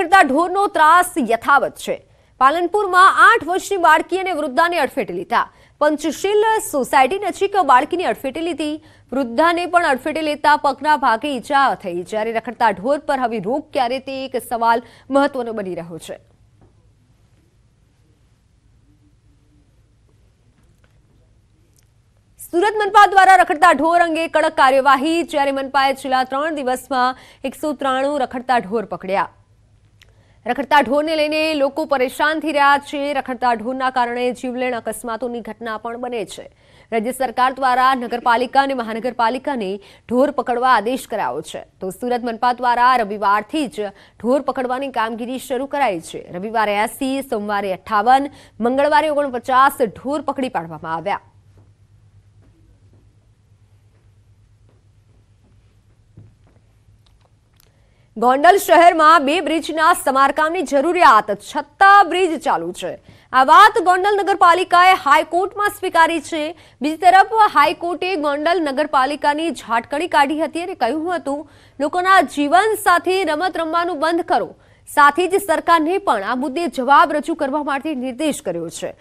કરતા ઢોરનો ત્રાસ યથાવત છે પાલનપુરમાં આઠ વર્ષની બાળકી અને વૃદ્ધાને અડફેટે લીધા પંચશીલ સોસાયટી નજીક બાળકીને અડફેટે લીધી વૃદ્ધાને પણ અડફેટે લેતા પગના ભાગે ઈજા થઈ જ્યારે રખડતા ઢોર પર હવે રોગ ક્યારે તે એક સવાલ મહત્વનો બની રહ્યો છે સુરત મનપા દ્વારા રખડતા ઢોર અંગે કડક કાર્યવાહી જ્યારે મનપાએ છેલ્લા ત્રણ દિવસમાં એકસો રખડતા ઢોર પકડ્યા રખડતા ઢોરને લઈને લોકો પરેશાન થઈ રહ્યા છે રખડતા ઢોરના કારણે જીવલેણ અકસ્માતોની ઘટના પણ બને છે રાજ્ય સરકાર દ્વારા નગરપાલિકા અને મહાનગરપાલિકાને ઢોર પકડવા આદેશ કરાયો છે તો સુરત મનપા દ્વારા રવિવારથી જ ઢોર પકડવાની કામગીરી શરૂ કરાઈ છે રવિવારે એસી સોમવારે અઠ્ઠાવન મંગળવારે ઓગણપચાસ ઢોર પકડી પાડવામાં આવ્યા ગોંડલ શહેરમાં બે બ્રિજના સમારકામની જરૂરિયાત છતાં બ્રિજ ચાલુ છે આ વાત ગોંડલ નગરપાલિકાએ હાઈકોર્ટમાં સ્વીકારી છે બીજી તરફ હાઈકોર્ટે ગોંડલ નગરપાલિકાની ઝાટકણી કાઢી હતી અને કહ્યું હતું લોકોના જીવન સાથે રમત રમવાનું બંધ કરો સાથે જ સરકારને પણ આ મુદ્દે જવાબ રજૂ કરવા માટે નિર્દેશ કર્યો છે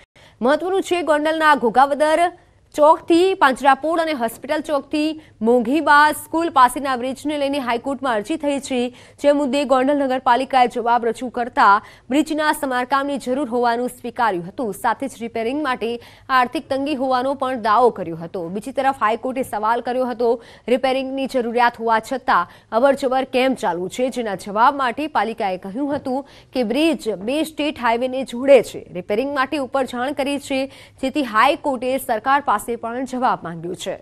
મહત્વનું છે ગોંડલના ઘોઘાવદર ચોકથી પાંજરાપોળ અને હોસ્પિટલ ચોકથી મોંઘીબા સ્કૂલ પાસેના બ્રિજને લઈને હાઈકોર્ટમાં અરજી થઈ છે જે મુદ્દે ગોંડલ નગરપાલિકાએ જવાબ રજૂ કરતા બ્રિજના સમારકામની જરૂર હોવાનું સ્વીકાર્યું હતું સાથે જ રિપેરિંગ માટે આર્થિક તંગી હોવાનો પણ દાવો કર્યો હતો બીજી તરફ હાઈકોર્ટે સવાલ કર્યો હતો રિપેરિંગની જરૂરિયાત હોવા છતાં અવરજવર કેમ ચાલુ છે જેના જવાબ માટે પાલિકાએ કહ્યું હતું કે બ્રિજ બે સ્ટેટ હાઈવેને જોડે છે રિપેરિંગ માટે ઉપર જાણ કરી છે જેથી હાઈકોર્ટે સરકાર પાસે પાસે પણ જવાબ માંગ્યો છે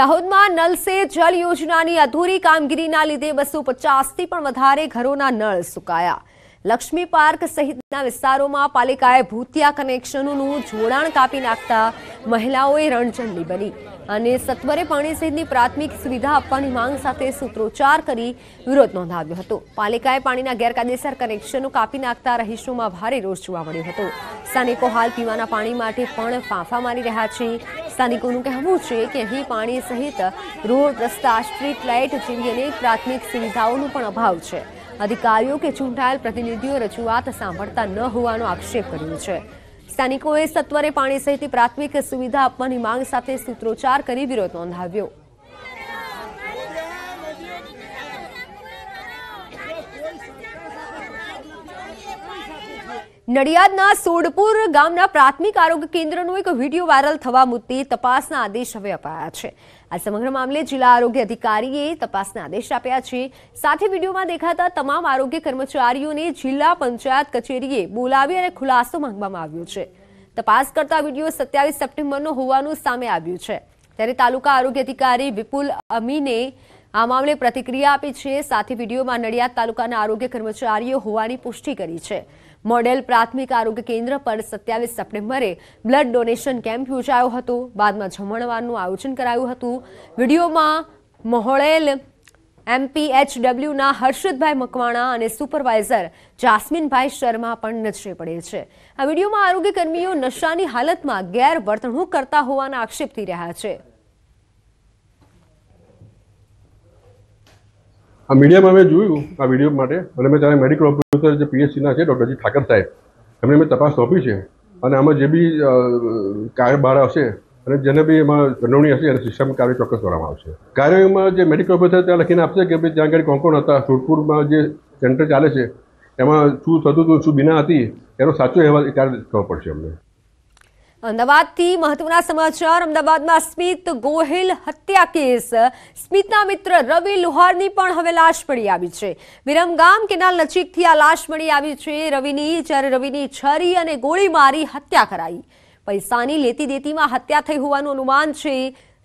દાહોદમાં નલ સે જલ યોજનાની અધૂરી કામગીરીના લીધે બસો પચાસથી પણ વધારે ઘરોના નળ સુકાયા લક્ષ્મી પાર્ક સહિતના વિસ્તારોમાં પાલિકાએ ભૂતિયા કનેક્શનોનું જોડાણ કાપી નાખતા મહિલાઓએ રણચંડી બની અને સત્વરે પાણી સહિતની પ્રાથમિક સુવિધા આપવાની માંગ સાથે સૂત્રોચ્ચાર કરી વિરોધ નોંધાવ્યો હતો પાલિકાએ પાણીના ગેરકાયદેસર કનેક્શનો કાપી નાખતા રહીશોમાં ભારે રોષ જોવા મળ્યો હતો સ્થાનિકો હાલ પીવાના પાણી માટે પણ ફાંફા મારી રહ્યા છે સ્થાનિકોનું કહેવું છે કે અહીં પાણી સહિત રોડ રસ્તા સ્ટ્રીટ લાઇટ જેવી અનેક પ્રાથમિક સુવિધાઓનો પણ અભાવ છે અધિકારીઓ કે ચૂંટાયેલ પ્રતિનિધિઓ રજૂઆત સાંભળતા ન હોવાનો આક્ષેપ કર્યો છે સ્થાનિકોએ સત્વરે પાણી સહિત પ્રાથમિક સુવિધા આપવાની માંગ સાથે સૂત્રોચ્ચાર કરી વિરોધ નોંધાવ્યો નડિયાદના સોડપુર ગામના પ્રાથમિક આરોગ્ય કેન્દ્રનું એક વિડીયો વાયરલ થવા મુદ્દે તપાસના આદેશ હવે અપાયા છે આ સમગ્ર મામલે જિલ્લા આરોગ્ય અધિકારીએ તપાસના આદેશ આપ્યા છે સાથે વિડીયોમાં દેખાતા તમામ આરોગ્ય કર્મચારીઓને જિલ્લા પંચાયત કચેરીએ બોલાવી અને ખુલાસો માંગવામાં આવ્યો છે તપાસ કરતા વિડીયો સત્યાવીસ સપ્ટેમ્બરનો હોવાનું સામે આવ્યું છે ત્યારે તાલુકા આરોગ્ય અધિકારી વિપુલ અમીને આ મામલે પ્રતિક્રિયા આપી છે સાથે વિડીયોમાં નડિયાદ તાલુકાના આરોગ્ય કર્મચારીઓ હોવાની પુષ્ટિ કરી છે મોડેલ પ્રાથમિક આરોગ્ય કેન્દ્ર પર સત્યાવીસ સપ્ટેમ્બરે બ્લડ ડોનેશન કેમ્પ યોજાયો હતો બાદમાં જમણવારનું આયોજન કરાયું હતું વિડીયોમાં મહોળેલ એમપીએચડબલ્યુના હર્ષદભાઈ મકવાણા અને સુપરવાઇઝર જાસ્મીનભાઈ શર્મા પણ નજરે પડે છે આ વિડીયોમાં આરોગ્યકર્મીઓ નશાની હાલતમાં ગેરવર્તણૂક કરતા હોવાના આક્ષેપથી રહ્યા છે આ મીડિયામાં મેં જોયું આ વિડીયો માટે અને મેં ત્યારે મેડિકલ ઓફિસર જે પીએચસીના છે ડૉક્ટરજી ઠાકર સાહેબ એમને મેં તપાસ સોંપી છે અને આમાં જે બી કાર્ય કારભાર હશે અને જેને બી એમાં જણવણી હશે એને શિક્ષણ કાર્ય ચોક્કસ કરવામાં આવશે કાર્યમાં જે મેડિકલ ઓફિસર ત્યાં લખીને આપશે કે ભાઈ ત્યાં આગળ કોણ કોણ હતા સુરતપુરમાં જે સેન્ટર ચાલે છે એમાં શું થતું હતું શું બિના હતી એનો સાચો અહેવાલ ત્યારે કરવો પડશે અમને અમદાવાદથી મહત્વના સમાચાર અમદાવાદમાં સ્મિત ગોહિલ હત્યા કેસ સ્મિતના મિત્ર રવિ લુહારની પણ હવે લાશ મળી આવી છે વિરમગામ કેનાલ નજીકથી આ લાશ મળી આવી છે રવિની જ્યારે રવિની છરી અને ગોળી મારી હત્યા કરાઈ પૈસાની લેતી દેતીમાં હત્યા થઈ હોવાનું અનુમાન છે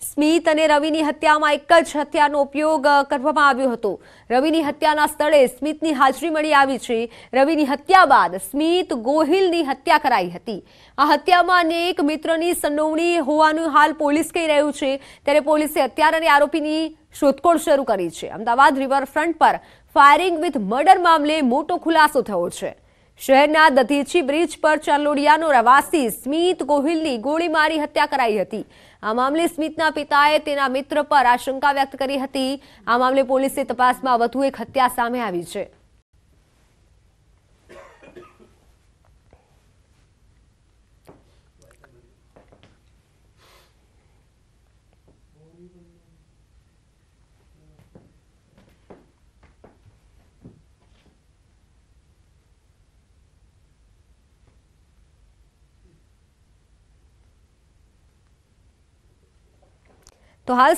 સ્મિત અને રવિની હત્યામાં એક જ હત્યાનો ઉપયોગ કરવામાં આવ્યો હતો રવિની હત્યાના સ્થળે સ્મિતની હાજરી મળી આવી છે રવિની હત્યા બાદ સ્મિત ગોહિલની હત્યા કરાઈ હતી આ હત્યામાં અનેક મિત્રની સંડોવણી હોવાનું હાલ પોલીસ કહી રહ્યું છે ત્યારે પોલીસે હત્યાર અને આરોપીની શોધખોળ શરૂ કરી છે અમદાવાદ રિવરફ્રન્ટ પર ફાયરિંગ વિથ મર્ડર મામલે મોટો ખુલાસો થયો છે શહેરના દધીચી બ્રિજ પર ચાલોડિયાનો રહેવાસી સ્મિત ગોહિલની ગોળી મારી હત્યા કરાઈ હતી આ મામલે સ્મિતના પિતાએ તેના મિત્ર પર આશંકા વ્યક્ત કરી હતી આ મામલે પોલીસની તપાસમાં વધુ એક હત્યા સામે આવી છે તો હાલ